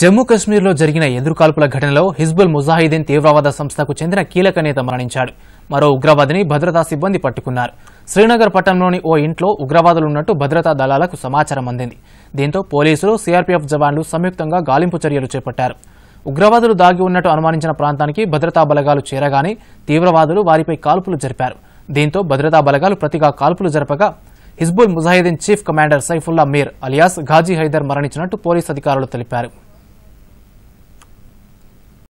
జమ్మూ కశ్మీర్లో జరిగిన ఎదురుకాల్పుల ఘటనలో హిజ్బుల్ ముజాహిదీన్ తీవ్రవాద సంస్థకు చెందిన కీలక నేత మరణించాడు మరో ఉగ్రవాదిని భద్రతా సిబ్బంది పట్టుకున్నారు శ్రీనగర్ పట్టణంలోని ఓ ఇంట్లో ఉగ్రవాదులున్నట్టు భద్రతా దళాలకు సమాచారం అందింది దీంతో పోలీసులు సీఆర్పీఎఫ్ జవాన్లు సంయుక్తంగా గాలింపు చర్యలు చేపట్టారు ఉగ్రవాదులు దాగి ఉన్నట్టు అనుమానించిన ప్రాంతానికి భద్రతా బలగాలు చేరగానే తీవ్రవాదులు వారిపై కాల్పులు జరిపారు దీంతో భద్రతా బలగాలు ప్రతిగా కాల్పులు జరపగా Hizbul Mujahideen chief commander Saifullah Mir alias Ghazi Haider మరణించినట్టు పోలీసు అధికారులు తెలిపారు